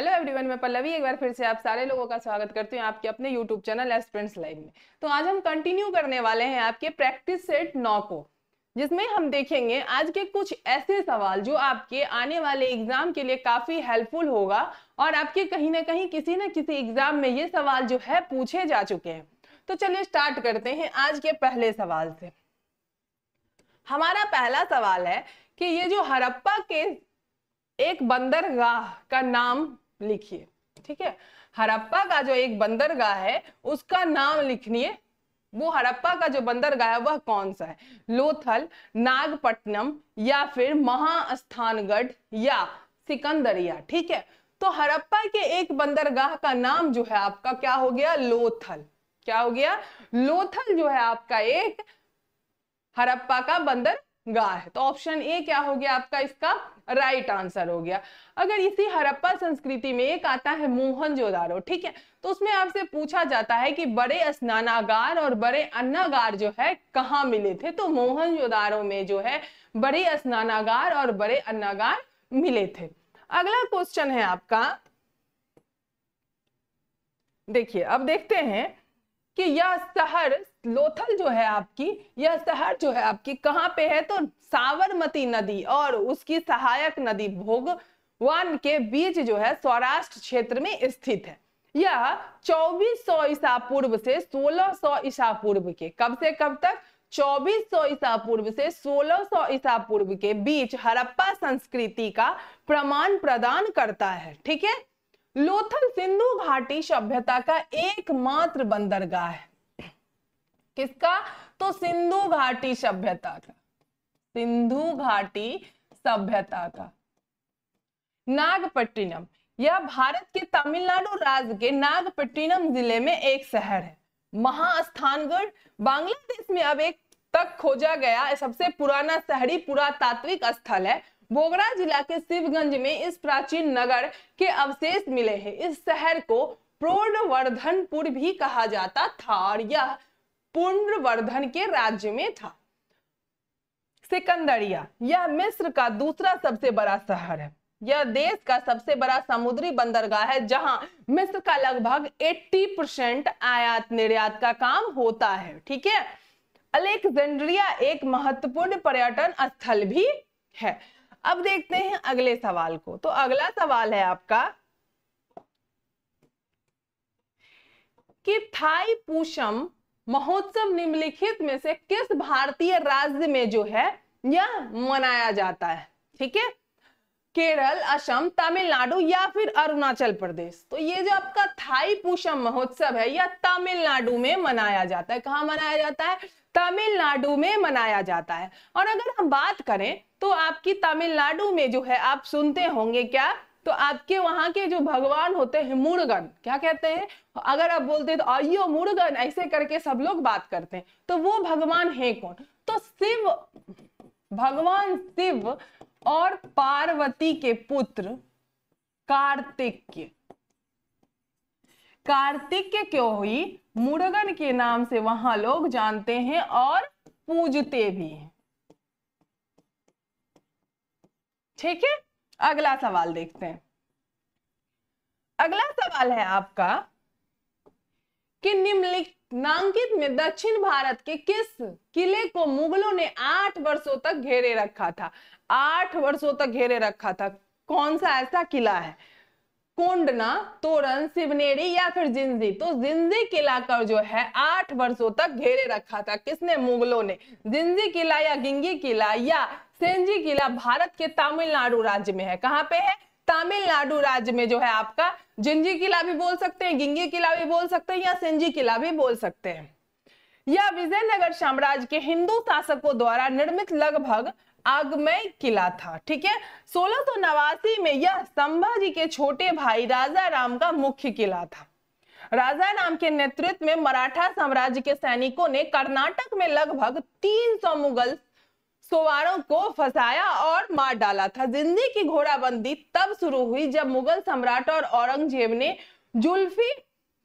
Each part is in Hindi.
हेलो एवरीवन मैं पल्लवी एक बार फिर से आप सारे लोगों का स्वागत करती हूँ आपके अपने यूट्यूब चैनल एस्टूडेंट्स लाइव में तो आज हम कंटिन्यू करने वाले हैं आपके प्रैक्टिस सेट नौ को जिसमें हम देखेंगे आज के कुछ ऐसे सवाल जो आपके आने वाले एग्जाम के लिए काफी हेल्पफुल होगा और आपके कहीं ना कहीं किसी न किसी एग्जाम में ये सवाल जो है पूछे जा चुके हैं तो चलिए स्टार्ट करते हैं आज के पहले सवाल से हमारा पहला सवाल है कि ये जो हरप्पा के एक बंदरगाह का नाम लिखिए ठीक है हरप्पा का जो एक बंदरगाह है उसका नाम है वो हरप्पा का जो बंदरगाह है वह कौन सा है लोथल नागपट्टनम या फिर महास्थानगढ़ या सिकंदरिया ठीक है तो हरप्पा के एक बंदरगाह का नाम जो है आपका क्या हो गया लोथल क्या हो गया लोथल जो है आपका एक हरप्पा का बंदर गा है तो ऑप्शन ए क्या हो गया आपका इसका राइट right आंसर हो गया अगर इसी हरप्पा संस्कृति में एक आता है जोदारो ठीक है तो उसमें आपसे पूछा जाता है कि बड़े स्नानागार और बड़े अन्नागार जो है कहाँ मिले थे तो मोहन में जो है बड़े स्नानागार और बड़े अन्नागार मिले थे अगला क्वेश्चन है आपका देखिए अब देखते हैं कि यह शहर लोथल जो है आपकी यह शहर जो है आपकी कहाँ पे है तो सावरमती नदी और उसकी सहायक नदी भोग वन के बीच जो है सौराष्ट्र क्षेत्र में स्थित है यह 2400 ईसा पूर्व से 1600 ईसा पूर्व के कब से कब तक 2400 ईसा पूर्व से 1600 ईसा पूर्व के बीच हरप्पा संस्कृति का प्रमाण प्रदान करता है ठीक है लोथल सिंधु घाटी सभ्यता का एकमात्र बंदरगाह है किसका तो सिंधु घाटी सभ्यता का सिंधु घाटी सभ्यता का नागपट्टिनम यह भारत के तमिलनाडु राज्य के नागपट्टिनम जिले में एक शहर है महास्थानगढ़ बांग्लादेश में अब एक तक खोजा गया सबसे पुराना शहरी पुरातात्विक स्थल है बोगरा जिला के शिवगंज में इस प्राचीन नगर के अवशेष मिले हैं इस शहर को पूर्णवर्धनपुर भी कहा जाता था और यह पूर्णवर्धन के राज्य में था सिकंदरिया यह मिस्र का दूसरा सबसे बड़ा शहर है यह देश का सबसे बड़ा समुद्री बंदरगाह है जहां मिस्र का लगभग 80 परसेंट आयात निर्यात का काम होता है ठीक है अलेक्जेंड्रिया एक महत्वपूर्ण पर्यटन स्थल भी है अब देखते हैं अगले सवाल को तो अगला सवाल है आपका कि थाई पूषम महोत्सव निम्नलिखित में से किस भारतीय राज्य में जो है यह मनाया जाता है ठीक है केरल असम तमिलनाडु या फिर अरुणाचल प्रदेश तो ये जो आपका थाई पूषम महोत्सव है यह तमिलनाडु में मनाया जाता है कहाँ मनाया जाता है तमिलनाडु में मनाया जाता है और अगर हम बात करें तो आपकी तमिलनाडु में जो है आप सुनते होंगे क्या तो आपके वहां के जो भगवान होते हैं मुर्गन क्या कहते हैं अगर आप बोलते हैं तो आइयो मुर्गन ऐसे करके सब लोग बात करते हैं तो वो भगवान है कौन तो शिव भगवान शिव और पार्वती के पुत्र कार्तिक कार्तिक क्यों हुई मुर्गन के नाम से वहां लोग जानते हैं और पूजते भी हैं ठीक है अगला सवाल देखते हैं अगला सवाल है आपका कि निम्नलिखित में दक्षिण भारत के किस किले को मुगलों ने आठ वर्षों तक घेरे रखा था आठ वर्षों तक घेरे रखा था कौन सा ऐसा किला है कोंडना तोरण सिवनेरी या फिर जिंजी तो जिंजी किला का जो है आठ वर्षों तक घेरे रखा था किसने मुगलों ने जिंजी किला या गिंगी किला या सेंजी किला भारत के तमिलनाडु राज्य में है कहाँ पे है तमिलनाडु राज्य में जो है आपका जिंजी किला भी बोल सकते हैं गिंगी किला भी बोल सकते हैं या सिंजी किला भी बोल सकते हैं यह विजयनगर साम्राज्य के हिंदू शासकों द्वारा निर्मित लगभग आगमय किला था ठीक है सोलह नवासी में यह संभाजी के छोटे भाई राजा राम का मुख्य किला था राजा राम के नेतृत्व में मराठा साम्राज्य के सैनिकों ने कर्नाटक में लगभग 300 मुगल सोवारों को फंसाया और मार डाला था जिंदी की घोड़ाबंदी तब शुरू हुई जब मुगल सम्राट और औरंगजेब ने जुल्फी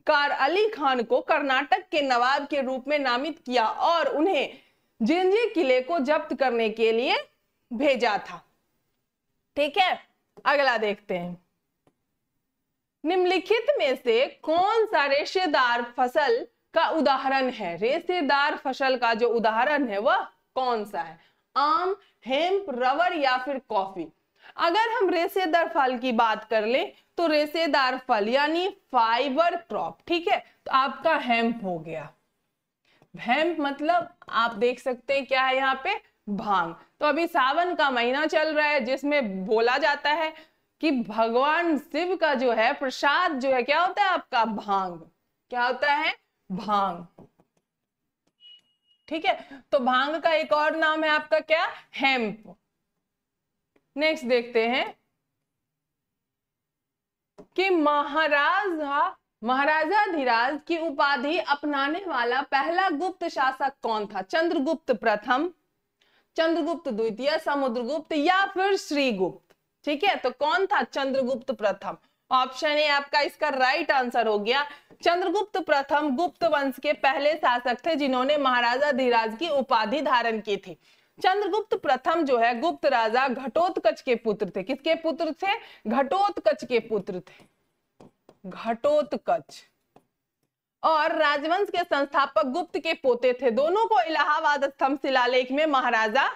कार अली खान को कर्नाटक के नवाब के रूप में नामित किया और उन्हें जिंजी किले को जब्त करने के लिए भेजा था ठीक है अगला देखते हैं निम्नलिखित में से कौन सा रेशेदार फसल का उदाहरण है रेशेदार फसल का जो उदाहरण है वह कौन सा है आम हेम्प रबर या फिर कॉफी अगर हम रेसेदार फल की बात कर ले तो रेसेदार फल यानी फाइबर क्रॉप ठीक है तो आपका हेम्प हो गया हेम्प मतलब आप देख सकते हैं क्या है यहाँ पे भांग तो अभी सावन का महीना चल रहा है जिसमें बोला जाता है कि भगवान शिव का जो है प्रसाद जो है क्या होता है आपका भांग क्या होता है भांग ठीक है तो भांग का एक और नाम है आपका क्या हेम्प नेक्स्ट देखते हैं कि महाराजा महाराजा धीराज की उपाधि अपनाने वाला पहला गुप्त शासक कौन था चंद्रगुप्त प्रथम चंद्रगुप्त द्वितीय समुद्रगुप्त या फिर श्रीगुप्त ठीक है तो कौन था चंद्रगुप्त प्रथम ऑप्शन ए आपका इसका राइट आंसर हो गया चंद्रगुप्त प्रथम गुप्त वंश के पहले शासक थे जिन्होंने महाराजा धीराज की उपाधि धारण की थी चंद्रगुप्त प्रथम जो है गुप्त राजा घटोत्कच के पुत्र थे किसके पुत्र थे घटोत्कच के पुत्र थे घटोत्कच और राजवंश के संस्थापक गुप्त के पोते थे दोनों को इलाहाबाद स्तंभ शिलालेख में महाराजा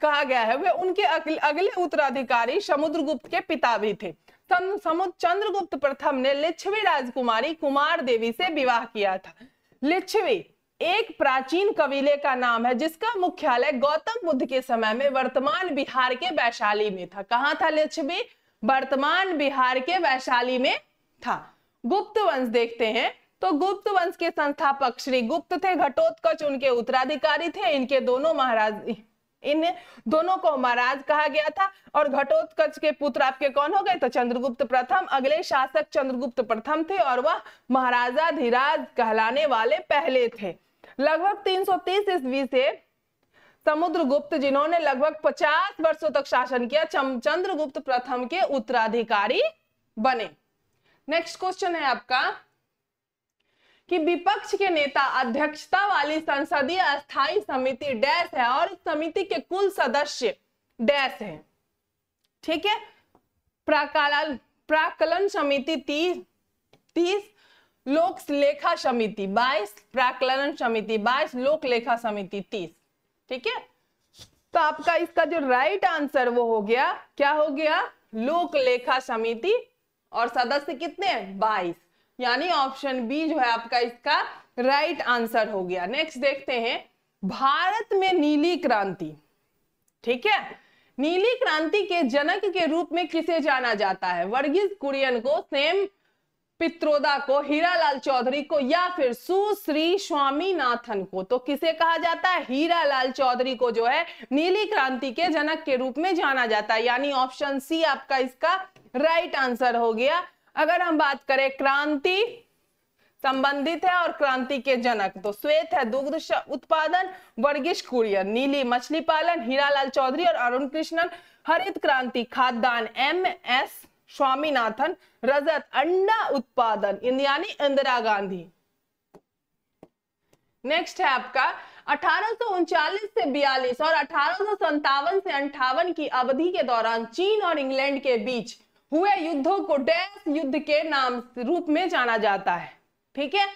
कहा गया है वे उनके अगले उत्तराधिकारी समुद्रगुप्त के पिता भी थे समुद्र चंद्रगुप्त प्रथम ने लिच्छवी राजकुमारी कुमार देवी से विवाह किया था लिच्छवी एक प्राचीन कबीले का नाम है जिसका मुख्यालय गौतम बुद्ध के समय में वर्तमान बिहार के वैशाली में था कहा था लिच्छवी वर्तमान बिहार के वैशाली में था गुप्त वंश देखते हैं तो गुप्त वंश के संस्थापक श्री गुप्त थे घटोत्कच उनके उत्तराधिकारी थे इनके दोनों महाराज इन दोनों को महाराज कहा गया था और घटोत्कच के पुत्र आपके कौन हो गए तो चंद्रगुप्त प्रथम अगले शासक चंद्रगुप्त प्रथम थे और वह महाराजा धीराज कहलाने वाले पहले थे लगभग 330 ईस्वी से समुद्रगुप्त जिन्होंने लगभग 50 वर्षों तक शासन किया चंद्रगुप्त प्रथम के उत्तराधिकारी बने नेक्स्ट क्वेश्चन है आपका कि विपक्ष के नेता अध्यक्षता वाली संसदीय अस्थायी समिति डैश है और इस समिति के कुल सदस्य डैश हैं ठीक है प्राकाल प्राकलन समिति तीस तीस लोक लेखा समिति बाईस प्राकलन समिति बाईस लोक लेखा समिति तीस ठीक है तो आपका इसका जो राइट आंसर वो हो गया क्या हो गया लोक लेखा समिति और सदस्य कितने हैं बाईस यानी ऑप्शन बी जो है आपका इसका राइट right आंसर हो गया नेक्स्ट देखते हैं भारत में नीली क्रांति ठीक है नीली क्रांति के जनक के रूप में किसे जाना जाता है वर्गीज कुरियन को सेम पित्रोदा को हीरालाल चौधरी को या फिर सुश्री स्वामीनाथन को तो किसे कहा जाता है हीरालाल चौधरी को जो है नीली क्रांति के जनक के रूप में जाना जाता है यानी ऑप्शन सी आपका इसका राइट आंसर हो गया अगर हम बात करें क्रांति संबंधित है और क्रांति के जनक तो श्वेत है दुग्ध उत्पादन वर्गीश कुरियर नीली मछली पालन हीरालाल चौधरी और अरुण कृष्णन हरित क्रांति खाद्यान्न एम एस स्वामीनाथन रजत अंडा उत्पादन यानी इंदिरा गांधी नेक्स्ट है आपका अठारह से बयालीस और अठारह से अंठावन की अवधि के दौरान चीन और इंग्लैंड के बीच हुए युद्धों को डैश युद्ध के नाम रूप में जाना जाता है ठीक है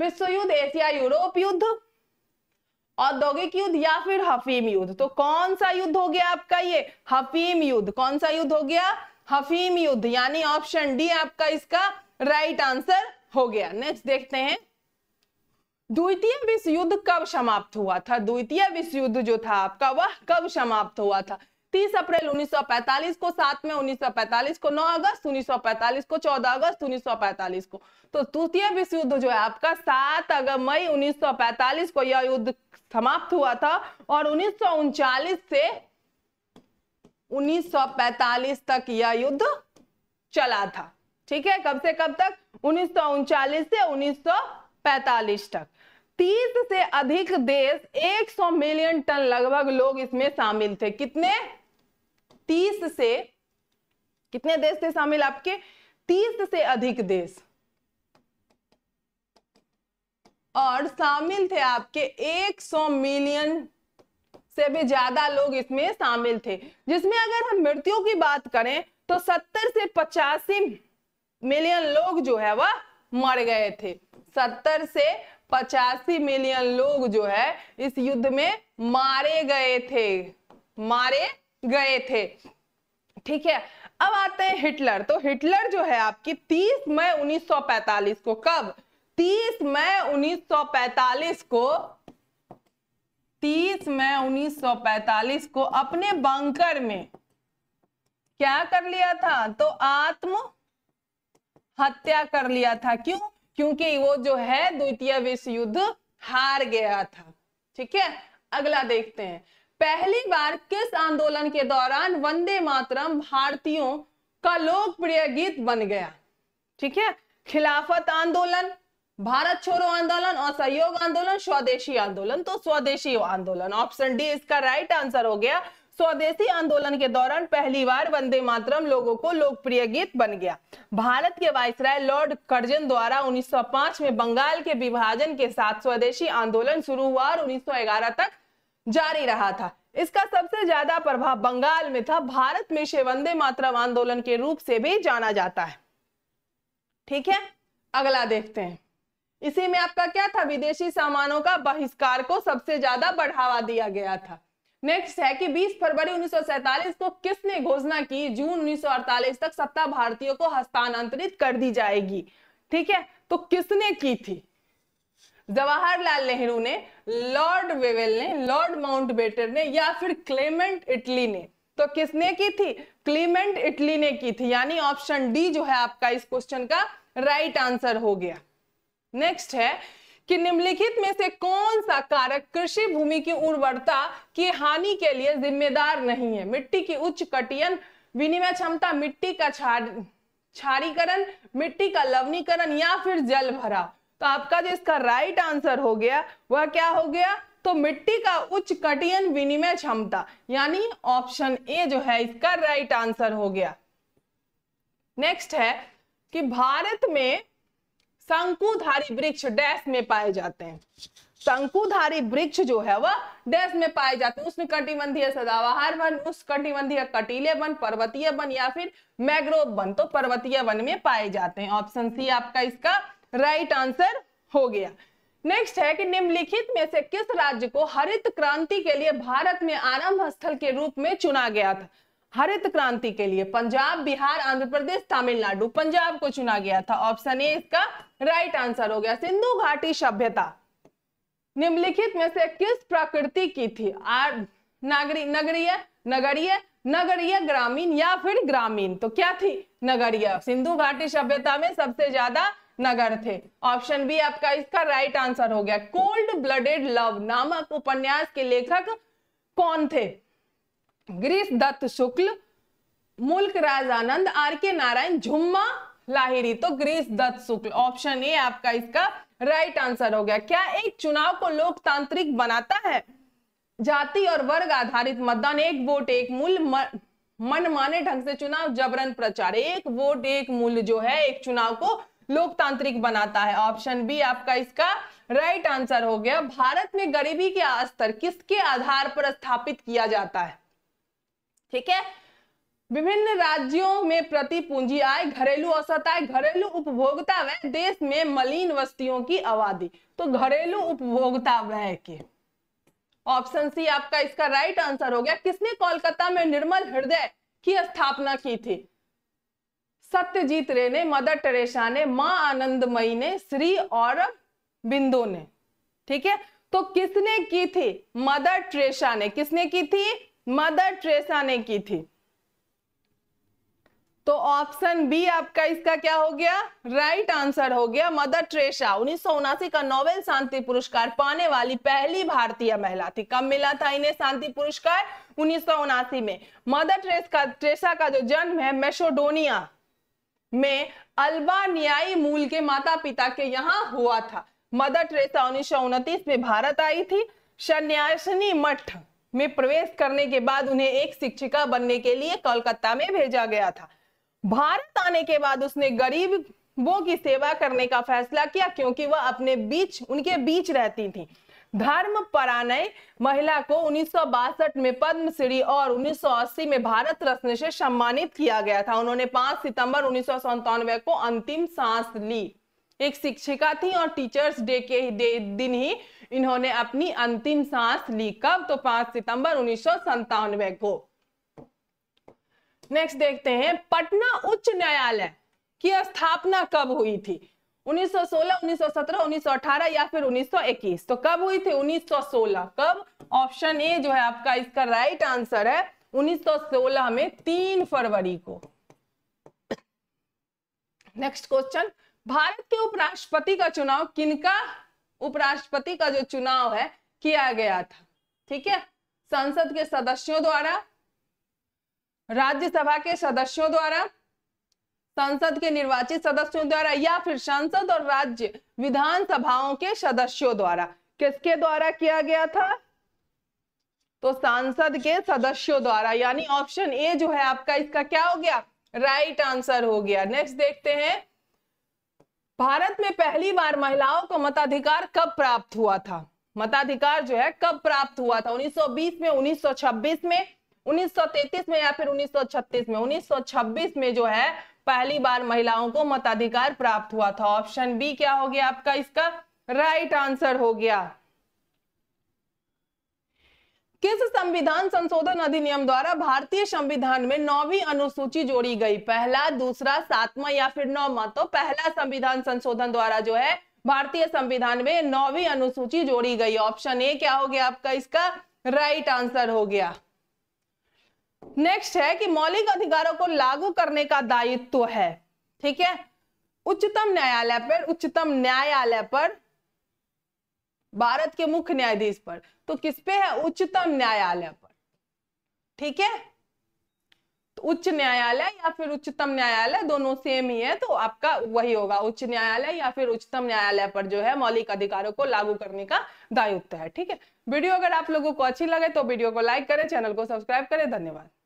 विश्व युद्ध एशिया यूरोप युद्ध औद्योगिक युद्ध या फिर हफीम युद्ध तो कौन सा युद्ध हो गया आपका ये हफीम युद्ध कौन सा युद्ध हो गया हफीम युद्ध यानी ऑप्शन डी आपका इसका राइट आंसर हो गया नेक्स्ट देखते हैं द्वितीय विश्व युद्ध कब समाप्त हुआ था द्वितीय विश्व युद्ध जो था आपका वह कब समाप्त हुआ था तीस अप्रैल 1945 को सात में 1945 को 9 अगस्त 1945 को 14 अगस्त 1945 को तो तृतीय विश्व युद्ध जो है आपका सात अगस्त मई 1945 को यह युद्ध समाप्त हुआ था और उन्नीस से 1945 तक यह युद्ध चला था ठीक है कब से कब तक उन्नीस से 1945 तक तीस से अधिक देश 100 मिलियन टन लगभग लोग इसमें शामिल थे कितने तीस से कितने देश थे शामिल आपके तीस से अधिक देश और शामिल थे आपके 100 मिलियन से भी ज्यादा लोग इसमें शामिल थे जिसमें अगर हम मृत्यु की बात करें तो 70 से पचासी मिलियन लोग जो है वह मर गए थे 70 से पचासी मिलियन लोग जो है इस युद्ध में मारे गए थे मारे गए थे ठीक है अब आते हैं हिटलर तो हिटलर जो है आपकी 30 मई 1945 को कब 30 मई 1945 को 30 मई 1945 को अपने बंकर में क्या कर लिया था तो आत्म हत्या कर लिया था क्यों क्योंकि वो जो है द्वितीय विश्व युद्ध हार गया था ठीक है अगला देखते हैं पहली बार किस आंदोलन के दौरान वंदे मातरम भारतीयों का लोकप्रिय गीत बन गया ठीक है खिलाफत आंदोलन भारत छोड़ो आंदोलन और सहयोग आंदोलन स्वदेशी आंदोलन तो स्वदेशी आंदोलन ऑप्शन डी इसका राइट आंसर हो गया स्वदेशी आंदोलन के दौरान पहली बार वंदे मातरम लोगों को लोकप्रिय गीत बन गया भारत के वायसराय लॉर्ड कर्जन द्वारा 1905 में बंगाल के विभाजन के साथ स्वदेशी आंदोलन शुरू हुआ और 1911 तक जारी रहा था इसका सबसे ज्यादा प्रभाव बंगाल में था भारत में इसे वंदे मातरम आंदोलन के रूप से भी जाना जाता है ठीक है अगला देखते हैं इसी में आपका क्या था विदेशी सामानों का बहिष्कार को सबसे ज्यादा बढ़ावा दिया गया था नेक्स्ट है कि 20 फरवरी 1947 को किसने घोषणा की जून 1948 तक सत्ता भारतीयों को हस्तांतरित कर दी जाएगी ठीक है तो किसने की थी जवाहरलाल नेहरू ने लॉर्ड वेवेल ने लॉर्ड बेटर ने या फिर क्लेमेंट इटली ने तो किसने की थी क्लीमेंट इटली ने की थी यानी ऑप्शन डी जो है आपका इस क्वेश्चन का राइट right आंसर हो गया नेक्स्ट है कि निम्नलिखित में से कौन सा कारक कृषि भूमि की उर्वरता की हानि के लिए जिम्मेदार नहीं है मिट्टी की उच्च कटियन विनिमय क्षमता मिट्टी का छारीकरण मिट्टी का लवनीकरण या फिर जल भराव तो आपका जो इसका राइट आंसर हो गया वह क्या हो गया तो मिट्टी का उच्च कटियन विनिमय क्षमता यानी ऑप्शन ए जो है इसका राइट आंसर हो गया नेक्स्ट है कि भारत में शंकुधारी वृक्ष डैश में पाए जाते हैं शंकुधारी वृक्ष जो है वह डैश में पाए जाते हैं उसमें कटिबंधीय सदाबहार वन उस कटिबंधीय कटीले वन पर्वतीय वन या फिर मैग्रोव वन तो पर्वतीय वन में पाए जाते हैं ऑप्शन सी आपका इसका राइट right आंसर हो गया नेक्स्ट है कि निम्नलिखित में से किस राज्य को हरित क्रांति के लिए भारत में आरंभ स्थल के रूप में चुना गया था हरित क्रांति के लिए पंजाब बिहार आंध्र प्रदेश तमिलनाडु पंजाब को चुना गया था ऑप्शन ए इसका राइट आंसर हो गया सिंधु घाटी सभ्यता निम्नलिखित में से किस प्रकृति की थी आर नागरी नगरीय नगरीय नगरीय ग्रामीण या फिर ग्रामीण तो क्या थी नगरीय सिंधु घाटी सभ्यता में सबसे ज्यादा नगर थे ऑप्शन बी आपका इसका राइट आंसर हो गया कोल्ड ब्लडेड लव नामक उपन्यास के लेखक कौन थे ग्रीस दत्त शुक्ल मुल्क राज आनंद आर के नारायण झुम्मा लाहिरी तो ग्रीस दत्त शुक्ल ऑप्शन ए आपका इसका राइट आंसर हो गया क्या एक चुनाव को लोकतांत्रिक बनाता है जाति और वर्ग आधारित मतदान एक वोट एक मूल मनमाने ढंग से चुनाव जबरन प्रचार एक वोट एक मूल जो है एक चुनाव को लोकतांत्रिक बनाता है ऑप्शन बी आपका इसका राइट आंसर हो गया भारत में गरीबी का स्तर किसके आधार पर स्थापित किया जाता है ठीक है विभिन्न राज्यों में प्रति पूंजी आय घरेलू औसत आय घरेलू उपभोक्ता व्यय देश में मलिन वस्तियों की आबादी तो घरेलू उपभोक्ता व्यय के ऑप्शन सी आपका इसका राइट आंसर हो गया किसने कोलकाता में निर्मल हृदय की स्थापना की थी सत्यजीत रे ने मदर टेरेसा ने माँ आनंदमयी ने श्री और बिंदु ने ठीक है तो किसने की थी मदर ट्रेसा ने किसने की थी मदर ट्रेसा ने की थी तो ऑप्शन बी आपका इसका क्या हो गया राइट right आंसर हो गया मदर ट्रेसा उन्नीस का नोबेल शांति पुरस्कार पाने वाली पहली भारतीय महिला थी कब मिला था इन्हें शांति पुरस्कार उन्नीस में मदर ट्रेस का ट्रेसा का जो जन्म है मेसोडोनिया में अल्बानियाई मूल के माता पिता के यहाँ हुआ था मदर ट्रेसा उन्नीस में भारत आई थी सन्यासिनी मठ में प्रवेश करने के बाद उन्हें एक शिक्षिका बनने के लिए कोलकाता में भेजा गया था भारत आने के बाद उसने गरीबों की सेवा करने का फैसला किया क्योंकि वह अपने बीच उनके बीच रहती थी धर्म परानय महिला को उन्नीस में पद्मश्री और 1980 में भारत रत्न से सम्मानित किया गया था उन्होंने 5 सितंबर उन्नीस को अंतिम सांस ली एक शिक्षिका थी और टीचर्स डे के डे दिन ही इन्होंने अपनी अंतिम सांस ली कब तो 5 सितंबर उन्नीस को नेक्स्ट देखते हैं पटना उच्च न्यायालय की स्थापना कब हुई थी 1916, 1917, 1918 या फिर 1921 तो कब हुई थी 1916 कब ऑप्शन ए जो है आपका इसका राइट आंसर है 1916 में तीन फरवरी को नेक्स्ट क्वेश्चन भारत के उपराष्ट्रपति का चुनाव किनका उपराष्ट्रपति का जो चुनाव है किया गया था ठीक है संसद के सदस्यों द्वारा राज्यसभा के सदस्यों द्वारा संसद के निर्वाचित सदस्यों द्वारा या फिर संसद और राज्य विधानसभाओं के सदस्यों द्वारा किसके द्वारा किया गया था तो सांसद के सदस्यों द्वारा यानी ऑप्शन ए जो है आपका इसका क्या हो गया राइट right आंसर हो गया नेक्स्ट देखते हैं भारत में पहली बार महिलाओं को मताधिकार कब प्राप्त हुआ था मताधिकार जो है कब प्राप्त हुआ था 1920 में 1926 में 1933 में या फिर 1936 में 1926 में जो है पहली बार महिलाओं को मताधिकार प्राप्त हुआ था ऑप्शन बी क्या हो गया आपका इसका राइट आंसर हो गया किस संविधान संशोधन अधिनियम द्वारा भारतीय संविधान में नौवीं अनुसूची जोड़ी गई पहला दूसरा सातवां या फिर नौवा तो पहला संविधान संशोधन द्वारा जो है भारतीय संविधान में नौवीं अनुसूची जोड़ी गई ऑप्शन ए क्या हो गया आपका इसका राइट आंसर हो गया नेक्स्ट है कि मौलिक अधिकारों को लागू करने का दायित्व तो है ठीक है उच्चतम न्यायालय पर उच्चतम न्यायालय पर भारत के मुख्य न्यायाधीश पर तो किस पे है उच्चतम न्यायालय पर ठीक है उच्च न्यायालय या फिर उच्चतम न्यायालय दोनों सेम ही है तो आपका वही होगा उच्च न्यायालय या फिर उच्चतम न्यायालय पर जो है मौलिक अधिकारों को लागू करने का दायित्व है ठीक है वीडियो अगर आप लोगों को अच्छी लगे तो वीडियो को लाइक करें चैनल को सब्सक्राइब करें धन्यवाद